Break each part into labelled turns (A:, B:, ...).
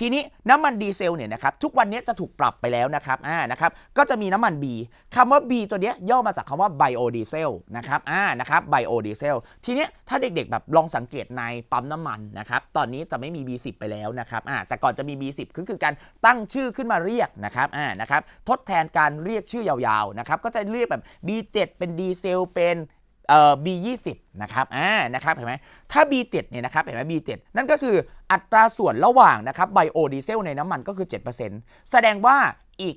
A: ทีนี้น้ำมันดีเซลเนี่ยนะครับทุกวันนี้จะถูกปรับไปแล้วนะครับอ่านะครับก็จะมีน้ำมัน B คำว่า B ตัวเนี้ยย่อมาจากคำว่าไบโอดีเซลนะครับอ่านะครับไบโอดีเซลทีนี้ถ้าเด็กๆแบบลองสังเกตในปั๊มน้ำมันนะครับตอนนี้จะไม่มี B10 ไปแล้วนะครับอ่าแต่ก่อนจะมี B10 ิบคือการตั้งชื่อขึ้นมาเรียกนะครับอ่านะครับทดแทนการเรียกชื่อยาวๆนะครับก็จะเรียกแบบ B7 เป็นดีเซลเป็นเอ่อ B20 นะครับ อ่า นะครับ เห็นไหมถ้า B7 เนี่ยนะครับ เห็นไหม B7 นั่นก็คืออัตราส่วนระหว่างนะครับ ไบโอดีเซลในน้ำมันก็คือ 7%แสดงว่าอีก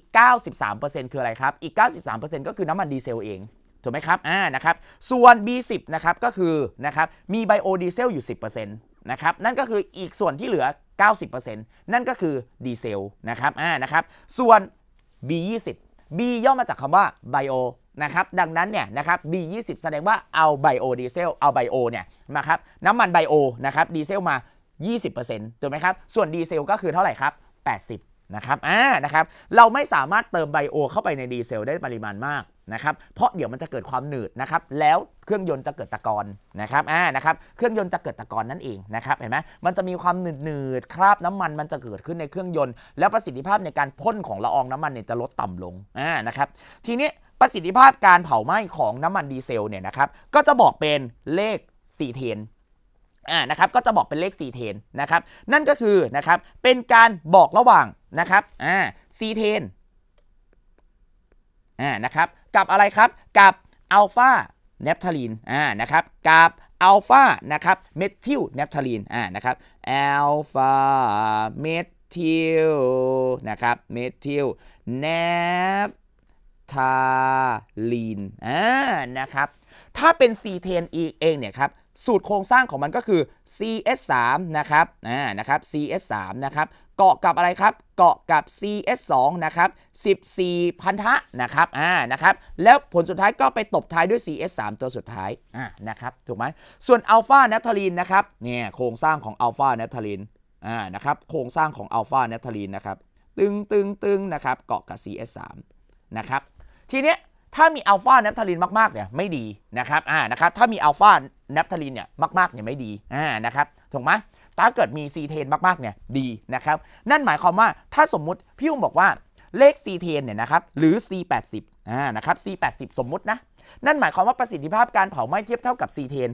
A: 93%คืออะไรครับ อีก 93%ก็คือน้ำมันดีเซลเองถูกไหมครับ อ่า นะครับ ส่วน B10 นะครับ ก็คือ นะครับ มีไบโอดีเซลอยู่ 10%นะครับ นั่นก็คืออีกส่วนที่เหลือ 90%นั่นก็คือดีเซลนะครับ อ่า นะครับ ส่วน B20 B ย่อมาจากคำว่า bio นะครับดังนั้นเนี่ยนะครับ B20 แสดงว่าเอาไบโอดีเซลเอาไบโอเนี่ยมาครับน้ำมันไบโอนะครับดีเซลมา 20%ถูกไหมครับส่วนดีเซลก็คือเท่าไหร่ครับ 80นะครับอ่านะครับเราไม่สามารถเติมไบโอเข้าไปในดีเซล ได้ปริมาณมากนะครับเพราะเดี๋ยวมันจะเกิดความหนืดนะครับแล้วเครื่องยนต์จะเกิดตะกอนนะครับอ่านะครับเครื่องยนต์จะเกิดตะกอนนั่นเองนะครับเห็นไหมมันจะมีความหนืดหนืดคราบน้ำมันมันจะเกิดขึ้นในเครื่องยนต์แล้วประสิทธิภาพในการพ่นของละอองน้ำมันเนี่ยจะลดต่ำลงอ่านะครับทีนี้ประสิทธิภาพการเผาไหม้ของน้ำมันดีเซลเนี่ยนะครับ ก็จะบอกเป็นเลข 4 เทนอ่านะครับก็จะบอกเป็นเลข 4 เทนนะครับ นั่นก็คือนะครับ เป็นการบอกระหว่างนะครับอ่า4เทนอ่านะครับกับอะไรครับกับอัลฟาเนปทาลีนอ่านะครับกับอัลฟานะครับเมทิลเนปทาลีนอ่านะครับอัลฟาเมทิลนะครับเมทิลเนปทาลีนอ่า นะครับ ถ้าเป็น C10 เองเนี่ยครับ สูตรโครงสร้างของมันก็คือ CS3 นะครับ อ่า นะครับ CS3 นะครับ เกาะกับอะไรครับ เกาะกับ CS2 นะครับ 14 พันธะ นะครับ อ่า นะครับ แล้วผลสุดท้ายก็ไปตบท้ายด้วย CS3 ตัวสุดท้าย อ่า นะครับ ถูกไหมส่วนอัลฟาเนทาลีนนะครับ เนี่ย โครงสร้างของอัลฟาเนทาลีนอ่า นะครับ โครงสร้างของอัลฟาเนทาลีนนะครับ ตึงตึงตึงนะครับ เกาะกับ CS3 นะครับทีเนี้ยถ้ามีอัลฟาแนปทาลินมากๆเนี่ยไม่ดีนะครับอ่านะครับ ถ้ามีอัลฟาแนปทาลินเนี่ยมากๆเนี่ยไม่ดีอ่านะครับถูกไหมถ้าเกิดมีซีเทนมากๆเนี่ยดีนะครับ นั่นหมายความว่าถ้าสมมุติ พี่อุ้มบอกว่าเลขซีเทนเนี่ยนะครับหรือ C80 อ่านะครับ C80 สมมุตินะ นั่นหมายความว่าประสิทธิภาพการเผาไหม้เทียบเท่ากับซีเทน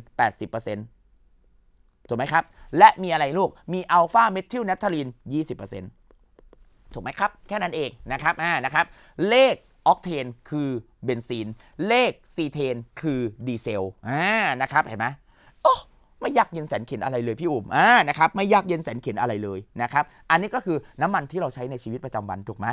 A: 80%ถูกไหมครับ และมีอะไรลูก มีอัลฟาเมทิลเนปทาลิน20%ถูกไหมครับแค่นั้นเองนะครับอ่านะครับเลขออกเทนคือเบนซินเลขซีเทนคือดีเซลอ่า นะครับ เห็นไหมโอ้ ไม่ยากเย็นแสนเข็นอะไรเลยพี่อุ๋มอ่า นะครับ ไม่ยากเย็นแสนเข็นอะไรเลยนะครับ อันนี้ก็คือน้ำมันที่เราใช้ในชีวิตประจำวัน ถูกไหม